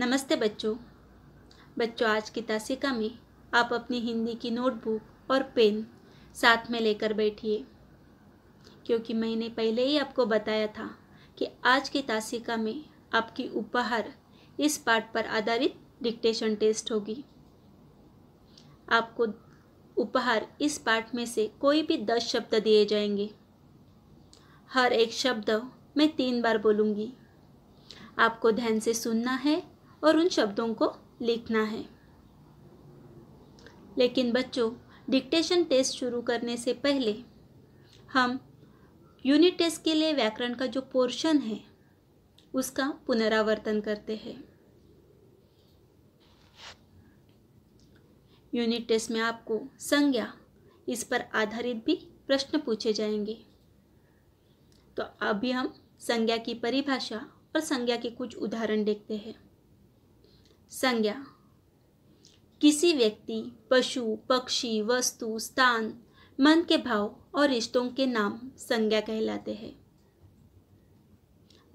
नमस्ते बच्चों बच्चों आज की तासिका में आप अपनी हिंदी की नोटबुक और पेन साथ में लेकर बैठिए क्योंकि मैंने पहले ही आपको बताया था कि आज की तासिका में आपकी उपहार इस पाठ पर आधारित डिक्टेशन टेस्ट होगी आपको उपहार इस पाठ में से कोई भी दस शब्द दिए जाएंगे हर एक शब्द मैं तीन बार बोलूँगी आपको ध्यान से सुनना है और उन शब्दों को लिखना है लेकिन बच्चों डिक्टेशन टेस्ट शुरू करने से पहले हम यूनिट टेस्ट के लिए व्याकरण का जो पोर्शन है उसका पुनरावर्तन करते हैं यूनिट टेस्ट में आपको संज्ञा इस पर आधारित भी प्रश्न पूछे जाएंगे तो अभी हम संज्ञा की परिभाषा और संज्ञा के कुछ उदाहरण देखते हैं संज्ञा किसी व्यक्ति पशु पक्षी वस्तु स्थान मन के भाव और रिश्तों के नाम संज्ञा कहलाते हैं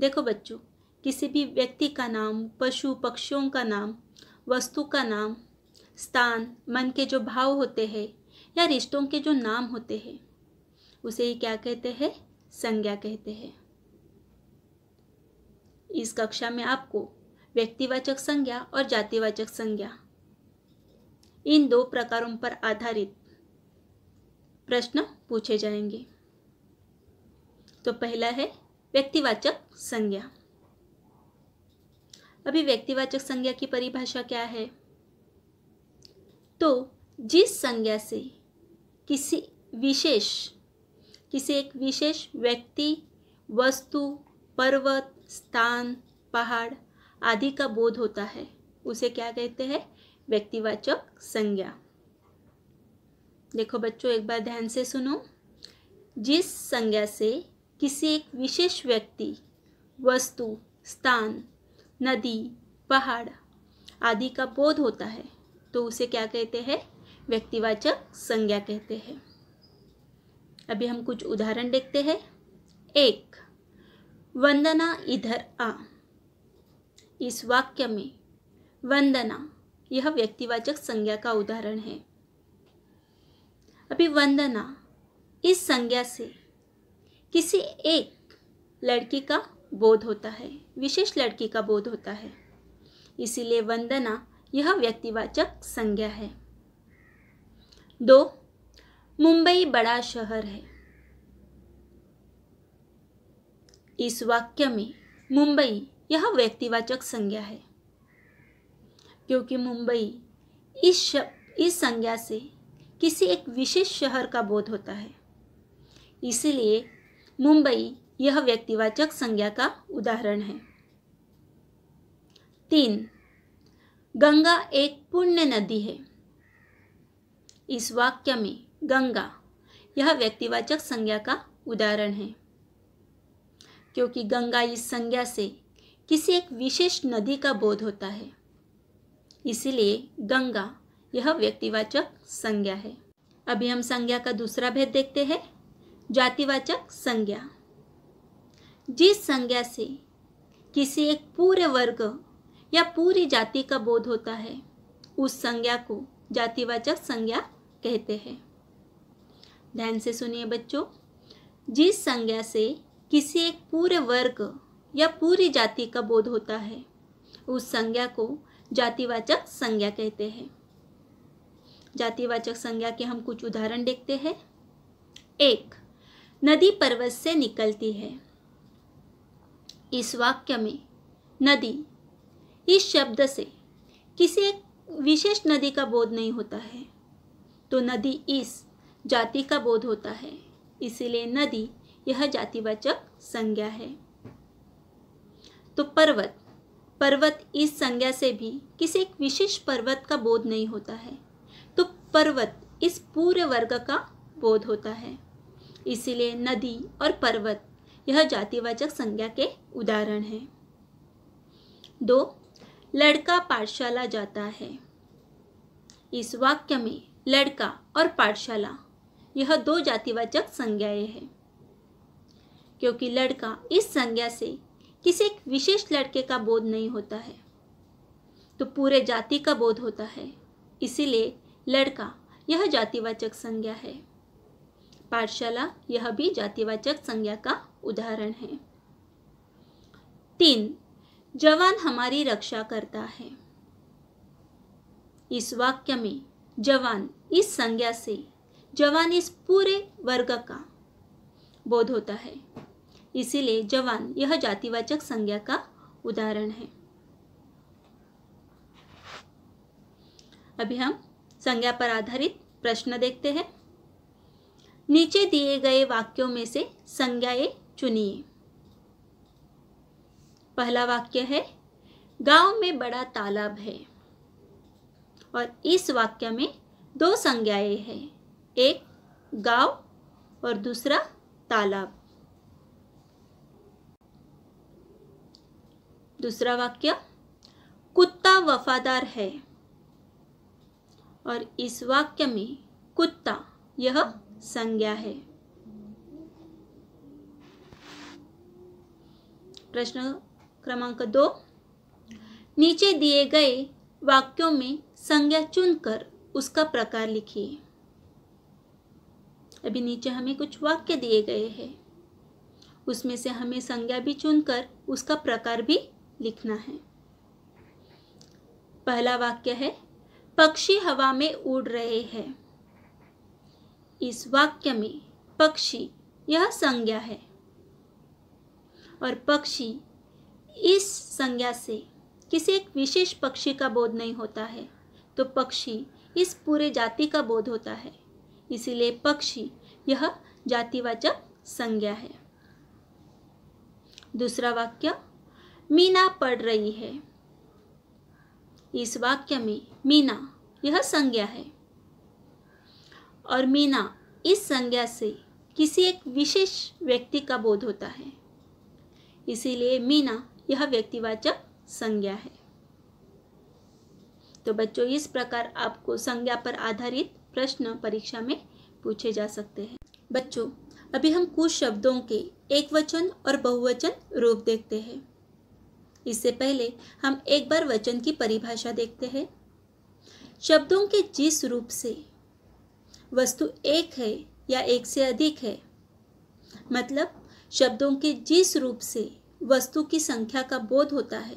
देखो बच्चों किसी भी व्यक्ति का नाम पशु पक्षियों का नाम वस्तु का नाम स्थान मन के जो भाव होते हैं या रिश्तों के जो नाम होते हैं उसे ही क्या कहते हैं संज्ञा कहते हैं इस कक्षा में आपको व्यक्तिवाचक संज्ञा और जातिवाचक संज्ञा इन दो प्रकारों पर आधारित प्रश्न पूछे जाएंगे तो पहला है व्यक्तिवाचक संज्ञा अभी व्यक्तिवाचक संज्ञा की परिभाषा क्या है तो जिस संज्ञा से किसी विशेष किसी एक विशेष व्यक्ति वस्तु पर्वत स्थान पहाड़ आदि का बोध होता है उसे क्या कहते हैं व्यक्तिवाचक संज्ञा देखो बच्चों एक बार ध्यान से सुनो जिस संज्ञा से किसी एक विशेष व्यक्ति वस्तु स्थान नदी पहाड़ आदि का बोध होता है तो उसे क्या कहते हैं व्यक्तिवाचक संज्ञा कहते हैं अभी हम कुछ उदाहरण देखते हैं एक वंदना इधर आ इस वाक्य में वंदना यह व्यक्तिवाचक संज्ञा का उदाहरण है अभी वंदना इस संज्ञा से किसी एक लड़की का बोध होता है विशेष लड़की का बोध होता है इसीलिए वंदना यह व्यक्तिवाचक संज्ञा है दो मुंबई बड़ा शहर है इस वाक्य में मुंबई यह व्यक्तिवाचक संज्ञा है क्योंकि मुंबई इस इस संज्ञा से किसी एक विशेष शहर का बोध होता है इसलिए मुंबई यह व्यक्तिवाचक संज्ञा का उदाहरण है तीन गंगा एक पुण्य नदी है इस वाक्य में गंगा यह व्यक्तिवाचक संज्ञा का उदाहरण है क्योंकि गंगा इस संज्ञा से किसी एक विशेष नदी का बोध होता है इसलिए गंगा यह व्यक्तिवाचक संज्ञा है अभी हम संज्ञा का दूसरा भेद देखते हैं जातिवाचक संज्ञा जिस संज्ञा से किसी एक पूरे वर्ग या पूरी जाति का बोध होता है उस संज्ञा को जातिवाचक संज्ञा कहते हैं ध्यान से सुनिए बच्चों जिस संज्ञा से किसी एक पूरे वर्ग या पूरी जाति का बोध होता है उस संज्ञा को जातिवाचक संज्ञा कहते हैं जातिवाचक संज्ञा के हम कुछ उदाहरण देखते हैं एक नदी पर्वत से निकलती है इस वाक्य में नदी इस शब्द से किसी एक विशेष नदी का बोध नहीं होता है तो नदी इस जाति का बोध होता है इसीलिए नदी यह जातिवाचक संज्ञा है तो पर्वत पर्वत इस संज्ञा से भी किसी एक विशेष पर्वत का बोध नहीं होता है तो पर्वत इस पूरे वर्ग का बोध होता है इसीलिए नदी और पर्वत यह जातिवाचक संज्ञा के उदाहरण हैं दो लड़का पाठशाला जाता है इस वाक्य में लड़का और पाठशाला यह दो जातिवाचक संज्ञाएं हैं क्योंकि लड़का इस संज्ञा से किसी एक विशेष लड़के का बोध नहीं होता है तो पूरे जाति का बोध होता है इसीलिए लड़का यह जातिवाचक संज्ञा है पाठशाला यह भी जातिवाचक संज्ञा का उदाहरण है तीन जवान हमारी रक्षा करता है इस वाक्य में जवान इस संज्ञा से जवान इस पूरे वर्ग का बोध होता है इसीलिए जवान यह जातिवाचक संज्ञा का उदाहरण है अभी हम संज्ञा पर आधारित प्रश्न देखते हैं नीचे दिए गए वाक्यों में से संज्ञाएं चुनिए पहला वाक्य है गांव में बड़ा तालाब है और इस वाक्य में दो संज्ञाएं हैं एक गांव और दूसरा तालाब दूसरा वाक्य कुत्ता वफादार है और इस वाक्य में कुत्ता यह संज्ञा है प्रश्न क्रमांक दो नीचे दिए गए वाक्यों में संज्ञा चुनकर उसका प्रकार लिखिए अभी नीचे हमें कुछ वाक्य दिए गए हैं उसमें से हमें संज्ञा भी चुनकर उसका प्रकार भी लिखना है पहला वाक्य है पक्षी हवा में उड़ रहे हैं इस वाक्य में पक्षी यह संज्ञा है और पक्षी इस संज्ञा से किसी एक विशेष पक्षी का बोध नहीं होता है तो पक्षी इस पूरे जाति का बोध होता है इसीलिए पक्षी यह जातिवाचक संज्ञा है दूसरा वाक्य मीना पढ़ रही है इस वाक्य में मीना यह संज्ञा है और मीना इस संज्ञा से किसी एक विशेष व्यक्ति का बोध होता है इसीलिए मीना यह व्यक्तिवाचक संज्ञा है तो बच्चों इस प्रकार आपको संज्ञा पर आधारित प्रश्न परीक्षा में पूछे जा सकते हैं बच्चों अभी हम कुछ शब्दों के एक वचन और बहुवचन रूप देखते हैं इससे पहले हम एक बार वचन की परिभाषा देखते हैं शब्दों के जिस रूप से वस्तु एक है या एक से अधिक है मतलब शब्दों के जिस रूप से वस्तु की संख्या का बोध होता है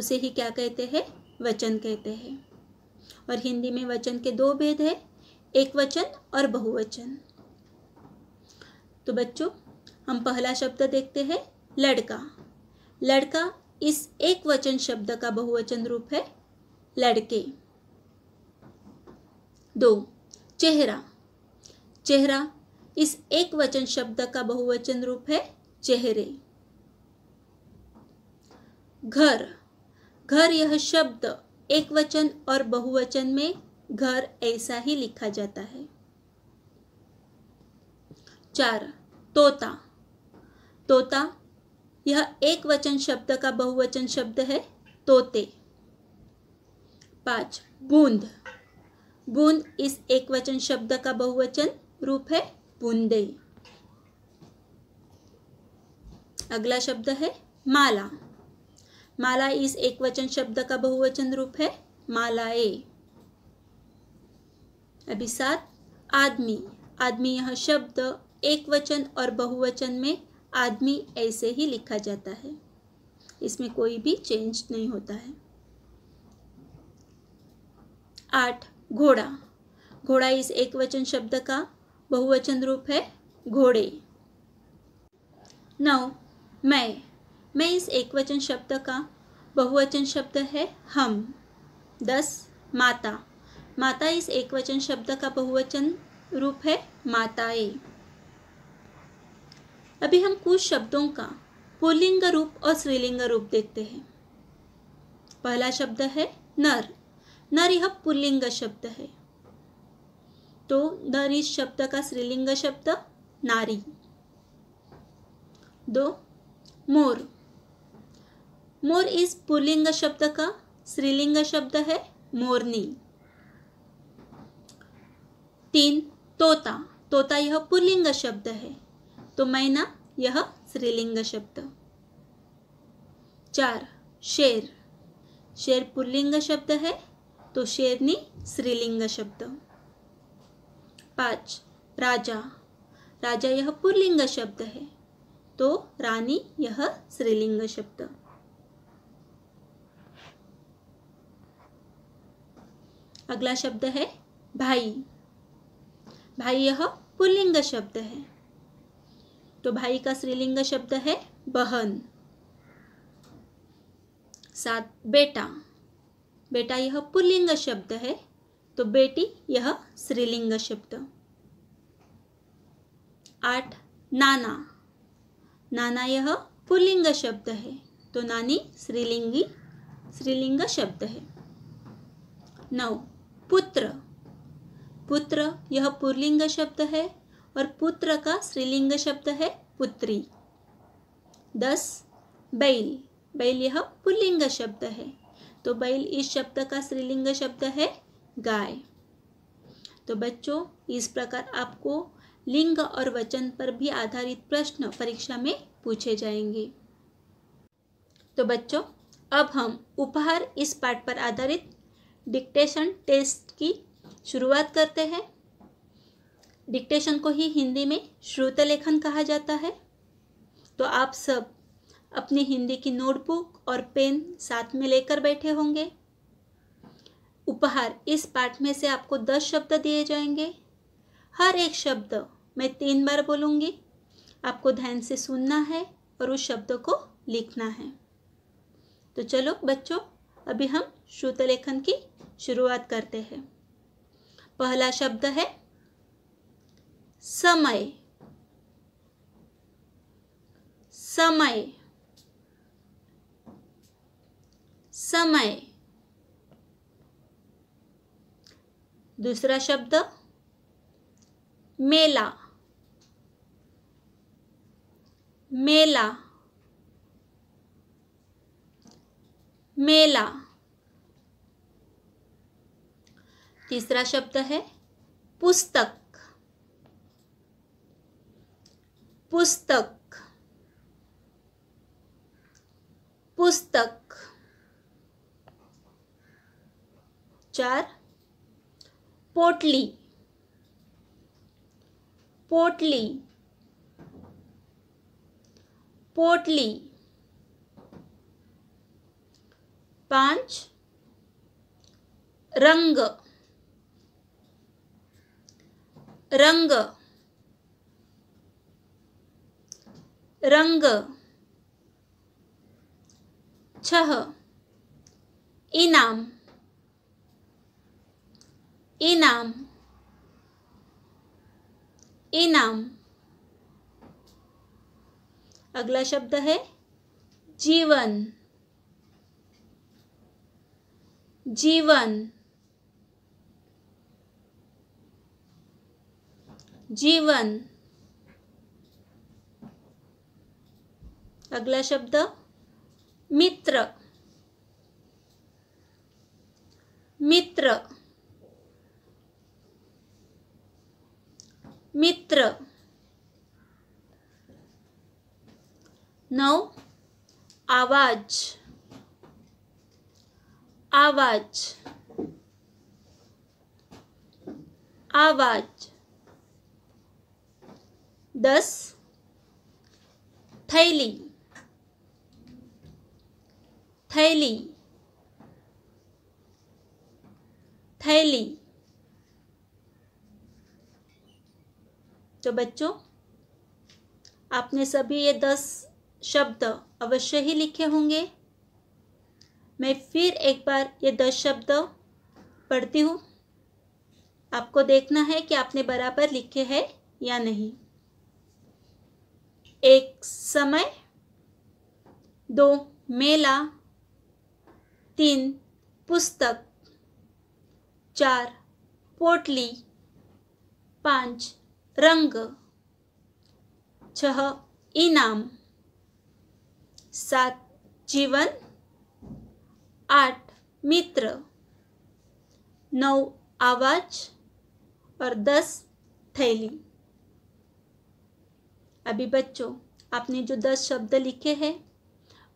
उसे ही क्या कहते हैं वचन कहते हैं और हिंदी में वचन के दो भेद है एक वचन और बहुवचन तो बच्चों हम पहला शब्द देखते हैं लड़का लड़का इस एक वचन शब्द का बहुवचन रूप है लड़के दो चेहरा चेहरा इस एक वचन शब्द का बहुवचन रूप है चेहरे घर घर यह शब्द एक वचन और बहुवचन में घर ऐसा ही लिखा जाता है चार तोता तोता यह एक वचन शब्द का बहुवचन शब्द है तोते पांच बूंद बूंद इस एक वचन शब्द का बहुवचन रूप है बूंदे अगला शब्द है माला माला इस एक वचन शब्द का बहुवचन रूप है मालाए अभी सात आदमी आदमी यह शब्द एक वचन और बहुवचन में आदमी ऐसे ही लिखा जाता है इसमें कोई भी चेंज नहीं होता है आठ घोड़ा घोड़ा इस एक वचन शब्द का बहुवचन रूप है घोड़े नौ मैं मैं इस एक वचन शब्द का बहुवचन शब्द है हम दस माता माता इस एक वचन शब्द का बहुवचन रूप है माताएं अभी हम कुछ शब्दों का पुलिंग रूप और स्त्रीलिंग रूप देखते हैं पहला शब्द है नर नर यह पुल्लिंग शब्द है तो नर इस शब्द का स्त्रीलिंग शब्द नारी दो मोर मोर इस पुलिंग शब्द का स्त्रीलिंग शब्द है मोरनी तीन तोता तोता यह पुल्लिंग शब्द है तो मैना यह श्रीलिंग शब्द चार शेर शेर पुल्लिंग शब्द है तो शेरनी श्रीलिंग शब्द पाँच राजा राजा यह पुल्लिंग शब्द है तो रानी यह श्रीलिंग शब्द अगला शब्द है भाई भाई यह पुल्लिंग शब्द है तो भाई का स्त्रीलिंग शब्द है बहन सात बेटा बेटा यह पुलिंग शब्द है तो बेटी यह स्त्रीलिंग शब्द आठ नाना नाना यह पुलिंग शब्द है तो नानी स्त्रीलिंगी स्त्रीलिंग शब्द है नौ पुत्र पुत्र यह पुलिंग शब्द है और पुत्र का स्त्रीलिंग शब्द है पुत्री दस बैल बैल यह पुलिंग शब्द है तो बैल इस शब्द का स्त्रीलिंग शब्द है गाय तो बच्चों इस प्रकार आपको लिंग और वचन पर भी आधारित प्रश्न परीक्षा में पूछे जाएंगे तो बच्चों अब हम उपहार इस पाठ पर आधारित डिक्टेशन टेस्ट की शुरुआत करते हैं डिक्टेशन को ही हिंदी में श्रुत लेखन कहा जाता है तो आप सब अपनी हिंदी की नोटबुक और पेन साथ में लेकर बैठे होंगे उपहार इस पाठ में से आपको दस शब्द दिए जाएंगे हर एक शब्द मैं तीन बार बोलूँगी आपको ध्यान से सुनना है और उस शब्द को लिखना है तो चलो बच्चों अभी हम श्रुत लेखन की शुरुआत करते हैं पहला शब्द है समय समय समय दूसरा शब्द मेला मेला मेला तीसरा शब्द है पुस्तक पुस्तक पुस्तक चार पोटली पोटली पोटली पांच रंग रंग रंग छह इनाम इनाम इनाम अगला शब्द है जीवन जीवन जीवन अगला शब्द मित्र मित्र मित्र नौ आवाज आवाज आवाज दस थैली थैली थैली तो बच्चों आपने सभी ये दस शब्द अवश्य ही लिखे होंगे मैं फिर एक बार ये दस शब्द पढ़ती हूँ आपको देखना है कि आपने बराबर लिखे हैं या नहीं एक समय दो मेला तीन पुस्तक चार पोटली पाँच रंग छह इनाम सात जीवन आठ मित्र नौ आवाज और दस थैली अभी बच्चों आपने जो दस शब्द लिखे हैं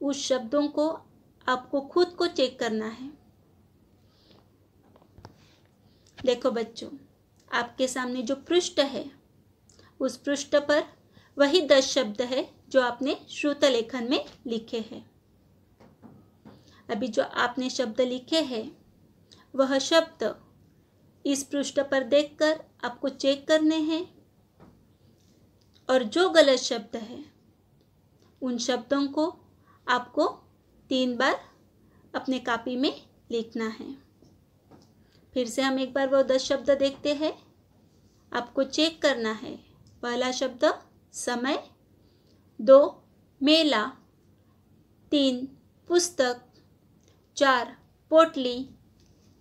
उस शब्दों को आपको खुद को चेक करना है देखो बच्चों आपके सामने जो पृष्ठ है उस पृष्ठ पर वही दस शब्द है जो आपने श्रुत लेखन में लिखे हैं अभी जो आपने शब्द लिखे हैं वह शब्द इस पृष्ठ पर देखकर आपको चेक करने हैं और जो गलत शब्द है उन शब्दों को आपको तीन बार अपने कापी में लिखना है फिर से हम एक बार वो दस शब्द देखते हैं आपको चेक करना है पहला शब्द समय दो मेला तीन पुस्तक चार पोटली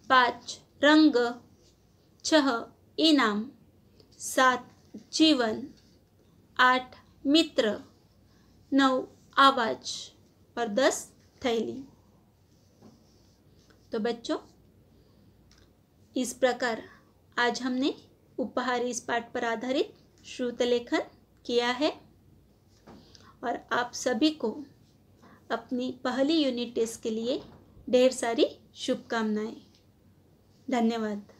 पाँच रंग छह इनाम सात जीवन आठ मित्र नौ आवाज और दस थैली तो बच्चों इस प्रकार आज हमने उपहार इस पाठ पर आधारित श्रुत लेखन किया है और आप सभी को अपनी पहली यूनिट टेस्ट के लिए ढेर सारी शुभकामनाएं धन्यवाद